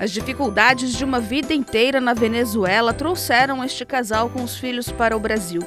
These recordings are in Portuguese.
As dificuldades de uma vida inteira na Venezuela trouxeram este casal com os filhos para o Brasil.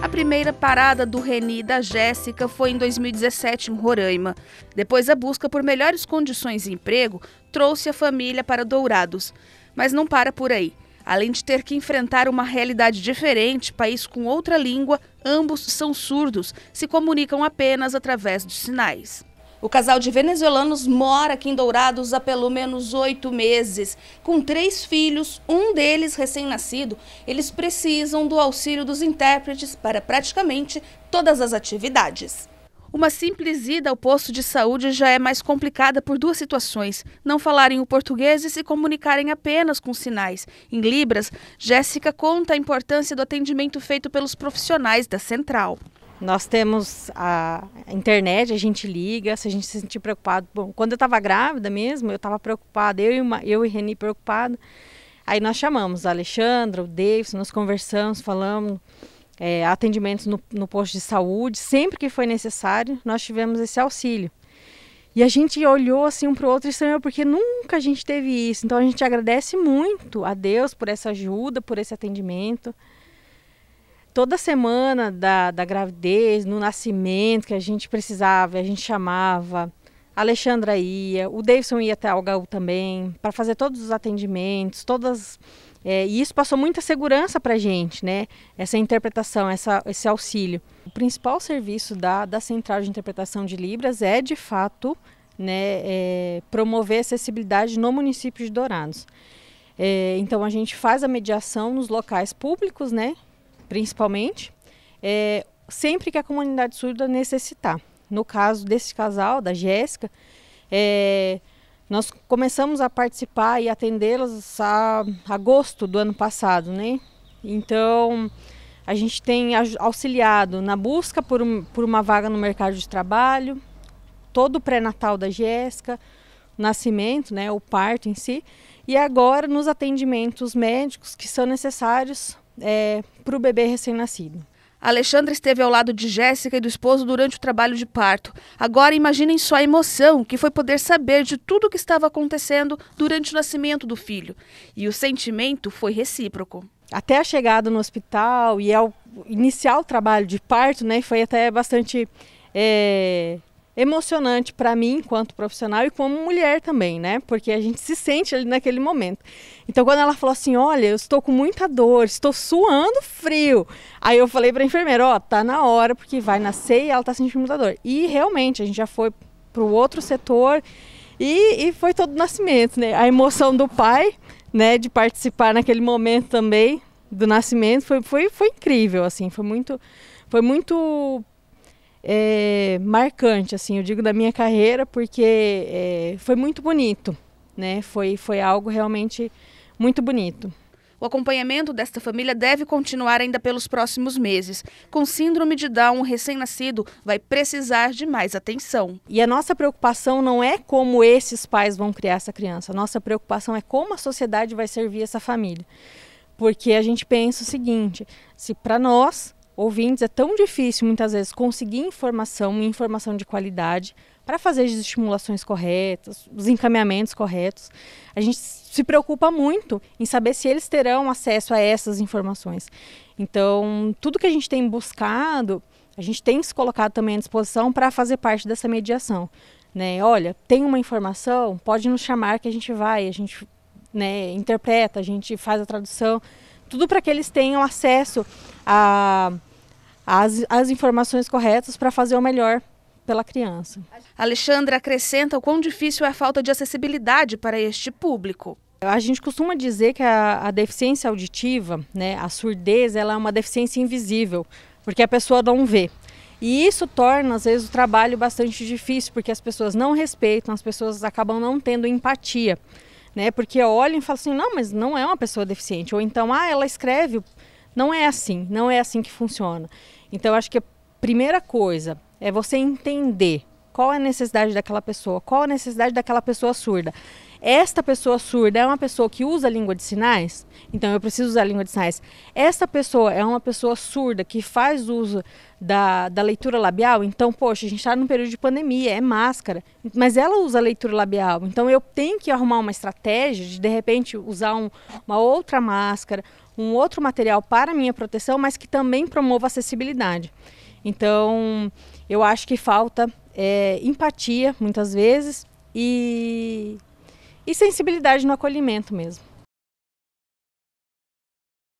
A primeira parada do Reni e da Jéssica foi em 2017 em Roraima. Depois, a busca por melhores condições de emprego trouxe a família para Dourados. Mas não para por aí. Além de ter que enfrentar uma realidade diferente, país com outra língua, ambos são surdos, se comunicam apenas através de sinais. O casal de venezuelanos mora aqui em Dourados há pelo menos oito meses. Com três filhos, um deles recém-nascido, eles precisam do auxílio dos intérpretes para praticamente todas as atividades. Uma simples ida ao posto de saúde já é mais complicada por duas situações: não falarem o português e se comunicarem apenas com sinais. Em Libras, Jéssica conta a importância do atendimento feito pelos profissionais da central. Nós temos a internet, a gente liga, se a gente se sentir preocupado. Bom, quando eu estava grávida mesmo, eu estava preocupada, eu e, uma, eu e Reni preocupada. Aí nós chamamos o Alexandra, o Davis, nós conversamos, falamos, é, atendimentos no, no posto de saúde, sempre que foi necessário, nós tivemos esse auxílio. E a gente olhou assim um para o outro e estranhou, porque nunca a gente teve isso. Então a gente agradece muito a Deus por essa ajuda, por esse atendimento toda semana da, da gravidez, no nascimento que a gente precisava, a gente chamava. A Alexandra ia, o Davidson ia até Algaú também, para fazer todos os atendimentos, todas. É, e isso passou muita segurança para a gente, né? Essa interpretação, essa, esse auxílio. O principal serviço da, da Central de Interpretação de Libras é, de fato, né, é, promover acessibilidade no município de Dourados. É, então a gente faz a mediação nos locais públicos, né? principalmente, é, sempre que a comunidade surda necessitar. No caso desse casal, da Jéssica, é, nós começamos a participar e atendê-las a agosto do ano passado, né? Então, a gente tem auxiliado na busca por, um, por uma vaga no mercado de trabalho, todo o pré-natal da Jéssica, nascimento, né, o parto em si, e agora nos atendimentos médicos que são necessários é, para o bebê recém-nascido. Alexandra esteve ao lado de Jéssica e do esposo durante o trabalho de parto. Agora imaginem só a emoção que foi poder saber de tudo o que estava acontecendo durante o nascimento do filho. E o sentimento foi recíproco. Até a chegada no hospital e ao iniciar o trabalho de parto, né, foi até bastante é, emocionante para mim enquanto profissional e como mulher também, né? Porque a gente se sente ali naquele momento. Então quando ela falou assim, olha, eu estou com muita dor, estou suando frio, aí eu falei para a enfermeira, ó, oh, tá na hora porque vai nascer e ela tá sentindo muita dor. E realmente a gente já foi para o outro setor e, e foi todo o nascimento, né? A emoção do pai, né, de participar naquele momento também do nascimento foi, foi, foi incrível, assim, foi muito foi muito é, marcante, assim, eu digo da minha carreira, porque é, foi muito bonito, né? Foi, foi algo realmente muito bonito. O acompanhamento desta família deve continuar ainda pelos próximos meses. Com síndrome de Down, o recém-nascido vai precisar de mais atenção. E a nossa preocupação não é como esses pais vão criar essa criança, a nossa preocupação é como a sociedade vai servir essa família. Porque a gente pensa o seguinte: se para nós ouvintes, é tão difícil muitas vezes conseguir informação, informação de qualidade, para fazer as estimulações corretas, os encaminhamentos corretos. A gente se preocupa muito em saber se eles terão acesso a essas informações. Então, tudo que a gente tem buscado, a gente tem se colocado também à disposição para fazer parte dessa mediação. Né? Olha, tem uma informação, pode nos chamar que a gente vai, a gente né, interpreta, a gente faz a tradução, tudo para que eles tenham acesso a, as, as informações corretas para fazer o melhor pela criança. Alexandra acrescenta o quão difícil é a falta de acessibilidade para este público. A gente costuma dizer que a, a deficiência auditiva, né, a surdez, ela é uma deficiência invisível, porque a pessoa não vê. E isso torna, às vezes, o trabalho bastante difícil, porque as pessoas não respeitam, as pessoas acabam não tendo empatia. Né? Porque olham e falam assim, não, mas não é uma pessoa deficiente. Ou então, ah, ela escreve não é assim, não é assim que funciona. Então, acho que a primeira coisa é você entender qual é a necessidade daquela pessoa, qual a necessidade daquela pessoa surda. Esta pessoa surda é uma pessoa que usa língua de sinais? Então eu preciso usar língua de sinais. Esta pessoa é uma pessoa surda que faz uso da, da leitura labial? Então, poxa, a gente está num período de pandemia, é máscara. Mas ela usa leitura labial. Então eu tenho que arrumar uma estratégia de, de repente, usar um, uma outra máscara, um outro material para minha proteção, mas que também promova acessibilidade. Então, eu acho que falta é, empatia, muitas vezes, e e sensibilidade no acolhimento mesmo.